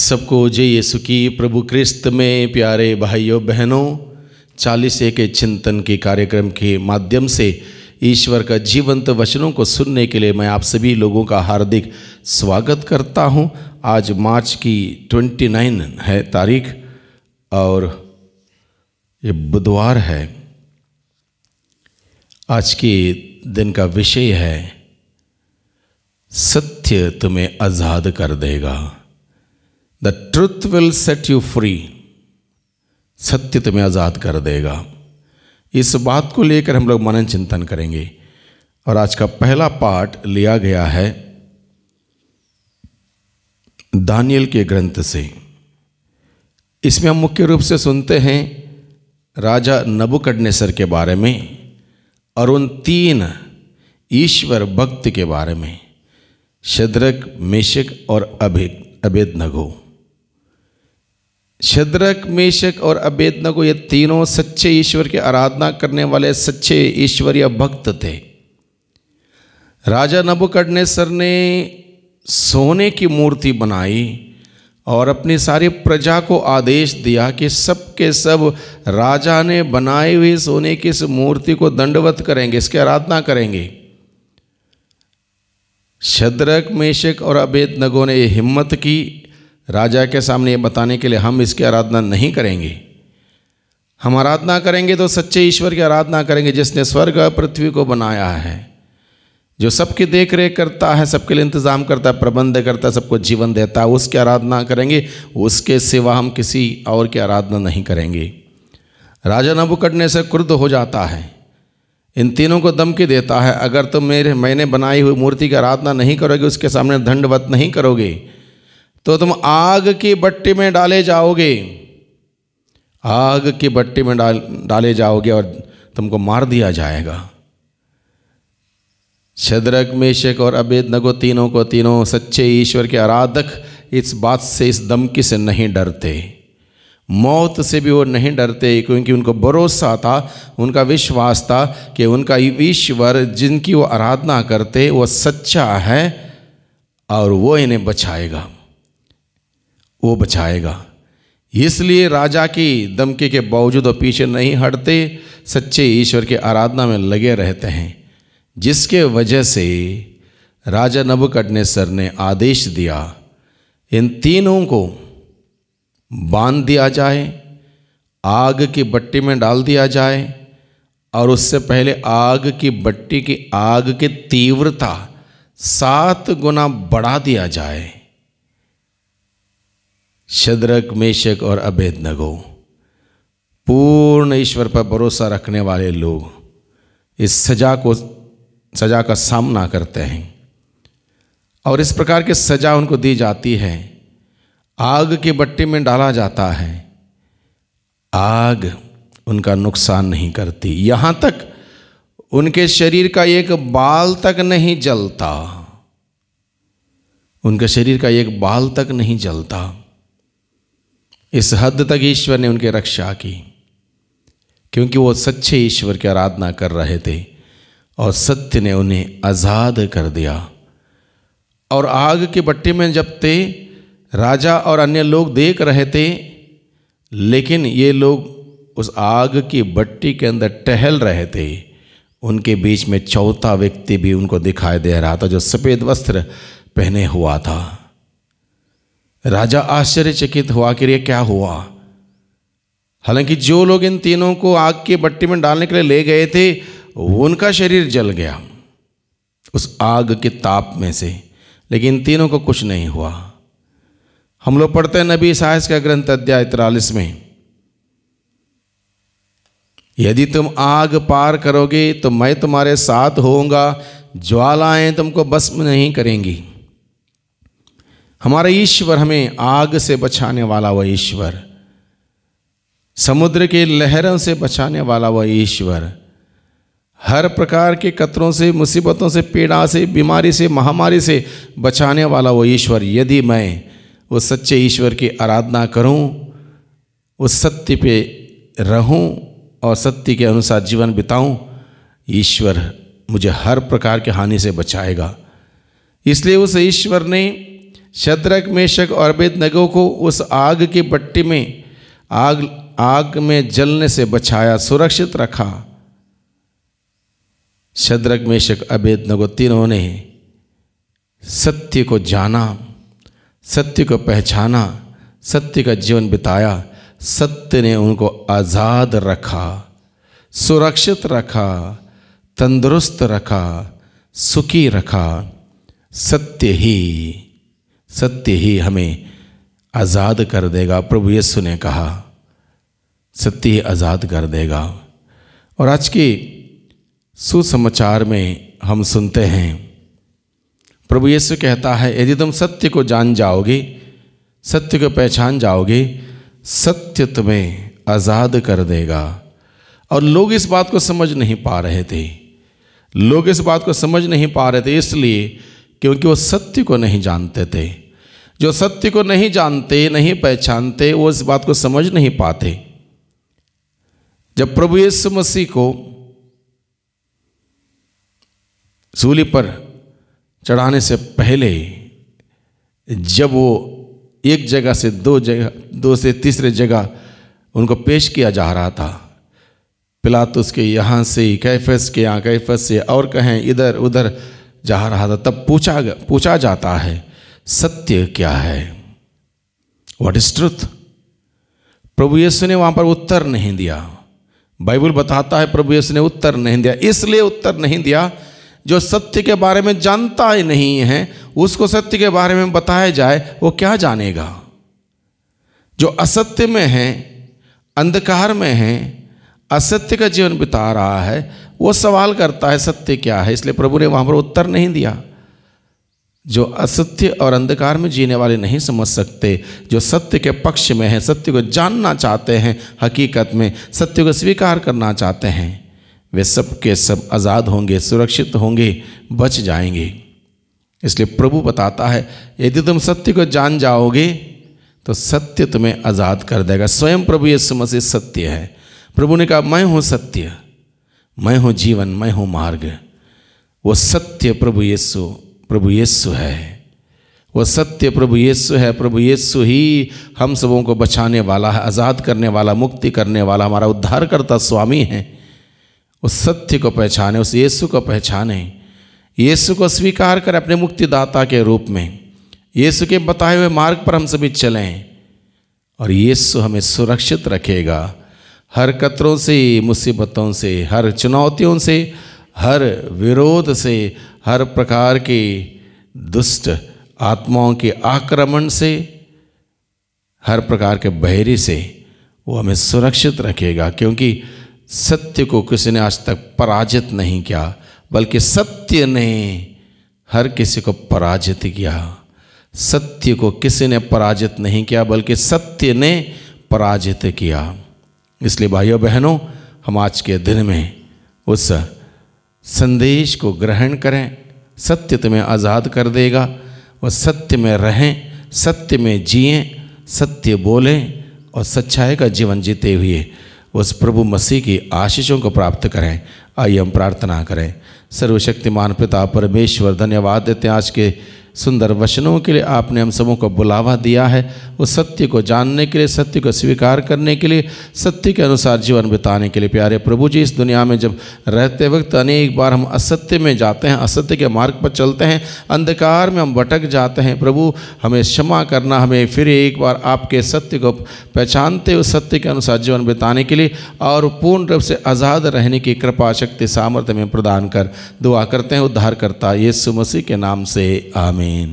सबको जय यीशु की प्रभु क्रिस्त में प्यारे भाइयों बहनों चालीस एक चिंतन के कार्यक्रम के माध्यम से ईश्वर का जीवंत वचनों को सुनने के लिए मैं आप सभी लोगों का हार्दिक स्वागत करता हूं आज मार्च की 29 है तारीख और ये बुधवार है आज के दिन का विषय है सत्य तुम्हें आज़ाद कर देगा the truth will set you free सत्य तुम्हें आज़ाद कर देगा इस बात को लेकर हम लोग मनन चिंतन करेंगे और आज का पहला पाठ लिया गया है दानियल के ग्रंथ से इसमें हम मुख्य रूप से सुनते हैं राजा नबुकडनेसर के बारे में और उन तीन ईश्वर भक्त के बारे में शद्रक मेषक और अभेद अभेद नगो शद्रक मेषक और को ये तीनों सच्चे ईश्वर की आराधना करने वाले सच्चे ईश्वरीय भक्त थे राजा नबुकड़नेसर ने सोने की मूर्ति बनाई और अपनी सारी प्रजा को आदेश दिया कि सबके सब राजा ने बनाई हुई सोने की इस मूर्ति को दंडवत करेंगे इसकी आराधना करेंगे शद्रक मेषक और नगो ने ये हिम्मत की राजा के सामने ये बताने के लिए हम इसकी आराधना नहीं करेंगे हम आराधना करेंगे तो सच्चे ईश्वर की आराधना करेंगे जिसने स्वर्ग और पृथ्वी को बनाया है जो सबकी देख रेख करता है सबके लिए इंतज़ाम करता है प्रबंध करता है सबको जीवन देता है उसकी आराधना करेंगे उसके सिवा हम किसी और की आराधना नहीं करेंगे राजा नबुकटने से क्रुद्ध हो जाता है इन तीनों को दमकी देता है अगर तुम तो मेरे मैंने बनाई हुई मूर्ति की आराधना नहीं करोगे उसके सामने दंडवत नहीं करोगे तो तुम आग की बट्टी में डाले जाओगे आग की बट्टी में डाल डाले जाओगे और तुमको मार दिया जाएगा छद्रक मेशक और अबेद नगो तीनों को तीनों सच्चे ईश्वर के आराधक इस बात से इस दमकी से नहीं डरते मौत से भी वो नहीं डरते क्योंकि उनको भरोसा था उनका विश्वास था कि उनका ईश्वर जिनकी वो आराधना करते वो सच्चा है और वो इन्हें बचाएगा वो बचाएगा इसलिए राजा की दमके के बावजूद वो पीछे नहीं हटते सच्चे ईश्वर के आराधना में लगे रहते हैं जिसके वजह से राजा नबुकटनेसर ने आदेश दिया इन तीनों को बांध दिया जाए आग की बट्टी में डाल दिया जाए और उससे पहले आग की बट्टी की आग की तीव्रता सात गुना बढ़ा दिया जाए शदरक मेशक और नगो पूर्ण ईश्वर पर भरोसा रखने वाले लोग इस सजा को सजा का सामना करते हैं और इस प्रकार की सजा उनको दी जाती है आग के बट्टे में डाला जाता है आग उनका नुकसान नहीं करती यहाँ तक उनके शरीर का एक बाल तक नहीं जलता उनके शरीर का एक बाल तक नहीं जलता इस हद तक ईश्वर ने उनकी रक्षा की क्योंकि वो सच्चे ईश्वर की आराधना कर रहे थे और सत्य ने उन्हें आज़ाद कर दिया और आग के बट्टे में जब थे राजा और अन्य लोग देख रहे थे लेकिन ये लोग उस आग की बट्टी के अंदर टहल रहे थे उनके बीच में चौथा व्यक्ति भी उनको दिखाई दे रहा था जो सफ़ेद वस्त्र पहने हुआ था राजा आश्चर्यचकित हुआ कि ये क्या हुआ हालांकि जो लोग इन तीनों को आग की बट्टी में डालने के लिए ले गए थे उनका शरीर जल गया उस आग के ताप में से लेकिन तीनों को कुछ नहीं हुआ हम लोग पढ़ते हैं नबी साहस का ग्रंथ अध्याय तिरालीस में यदि तुम आग पार करोगे तो मैं तुम्हारे साथ होऊंगा ज्वालाएं तुमको भस्म नहीं करेंगी हमारा ईश्वर हमें आग से बचाने वाला वह ईश्वर समुद्र के लहरों से बचाने वाला वह ईश्वर हर प्रकार के कतरों से मुसीबतों से पीड़ा से बीमारी से महामारी से बचाने वाला वह ईश्वर यदि मैं उस सच्चे ईश्वर की आराधना करूं, उस सत्य पे रहूं और सत्य के अनुसार जीवन बिताऊं, ईश्वर मुझे हर प्रकार के हानि से बचाएगा इसलिए उस ईश्वर ने शत्रक मेषक और नगो को उस आग की पट्टी में आग आग में जलने से बचाया सुरक्षित रखा शद्रक मेषक अभेद नगो तीनों ने सत्य को जाना सत्य को पहचाना सत्य का जीवन बिताया सत्य ने उनको आज़ाद रखा सुरक्षित रखा तंदुरुस्त रखा सुखी रखा सत्य ही सत्य ही हमें आज़ाद कर देगा प्रभु यस्सु ने कहा सत्य ही आज़ाद कर देगा और आज के सुसमाचार में हम सुनते हैं प्रभु यीशु कहता है यदि तुम सत्य को जान जाओगे सत्य को पहचान जाओगे सत्य तुम्हें आज़ाद कर देगा और लोग इस बात को समझ नहीं पा रहे थे लोग इस बात को समझ नहीं पा रहे थे इसलिए क्योंकि वो सत्य को नहीं जानते थे जो सत्य को नहीं जानते नहीं पहचानते वो इस बात को समझ नहीं पाते जब प्रभु यीशु मसीह को सूली पर चढ़ाने से पहले जब वो एक जगह से दो जगह दो से तीसरे जगह उनको पेश किया जा रहा था पिलातुस के यहाँ से कैफस के यहाँ कैफस से और कहें इधर उधर जा रहा था तब पूछा पूछा जाता है सत्य क्या है वट इज ट्रुथ प्रभु यीशु ने वहां पर उत्तर नहीं दिया बाइबल बताता है प्रभु यीशु ने उत्तर नहीं दिया इसलिए उत्तर नहीं दिया जो सत्य के बारे में जानता ही नहीं है उसको सत्य के बारे में बताया जाए वो क्या जानेगा जो असत्य में है अंधकार में है असत्य का जीवन बिता रहा है वो सवाल करता है सत्य क्या है इसलिए प्रभु ने वहां पर उत्तर नहीं दिया जो असत्य और अंधकार में जीने वाले नहीं समझ सकते जो सत्य के पक्ष में हैं सत्य को जानना चाहते हैं हकीकत में सत्य को स्वीकार करना चाहते हैं वे सब के सब आज़ाद होंगे सुरक्षित होंगे बच जाएंगे इसलिए प्रभु बताता है यदि तुम सत्य को जान जाओगे तो सत्य तुम्हें आज़ाद कर देगा स्वयं प्रभु ये मसीह सत्य है प्रभु ने कहा मैं हूँ सत्य मैं हूँ जीवन मैं हूँ मार्ग वो सत्य प्रभु यीशु प्रभु यीशु है वह सत्य प्रभु यीशु है प्रभु यीशु ही हम सबों को बचाने वाला है आज़ाद करने वाला मुक्ति करने वाला हमारा उद्धारकर्ता स्वामी है उस सत्य को पहचाने उस यीशु को पहचाने यीशु को स्वीकार कर अपने मुक्तिदाता के रूप में यीशु के बताए हुए मार्ग पर हम सभी चलें और यीशु हमें सुरक्षित रखेगा हर कतरों से मुसीबतों से हर चुनौतियों से हर विरोध से हर प्रकार के दुष्ट आत्माओं के आक्रमण से हर प्रकार के बहरी से वो हमें सुरक्षित रखेगा क्योंकि सत्य को किसी ने आज तक पराजित नहीं किया बल्कि सत्य ने हर किसी को पराजित किया सत्य को किसी ने पराजित नहीं किया बल्कि सत्य ने पराजित किया इसलिए भाइयों बहनों हम आज के दिन में उस संदेश को ग्रहण करें सत्य तुम्हें आज़ाद कर देगा वह सत्य में रहें सत्य में जिएं सत्य बोलें और सच्चाई का जीवन जीते हुए उस प्रभु मसीह की आशीषों को प्राप्त करें आइए हम प्रार्थना करें सर्वशक्तिमान पिता परमेश्वर धन्यवाद देते हैं आज के सुंदर वचनों के लिए आपने हम सबों को बुलावा दिया है उस सत्य को जानने के लिए सत्य को स्वीकार करने के लिए सत्य के अनुसार जीवन बिताने के लिए प्यारे प्रभु जी इस दुनिया में जब रहते वक्त अनेक बार हम असत्य में जाते हैं असत्य के मार्ग पर चलते हैं अंधकार में हम भटक जाते हैं प्रभु हमें क्षमा करना हमें फिर एक बार आपके सत्य को पहचानते हुए सत्य के अनुसार जीवन बिताने के लिए और पूर्ण रूप से आज़ाद रहने की कृपा शक्ति सामर्थ्य में प्रदान कर दुआ करते हैं उद्धार करता ये मसीह के नाम से आमिर Amén.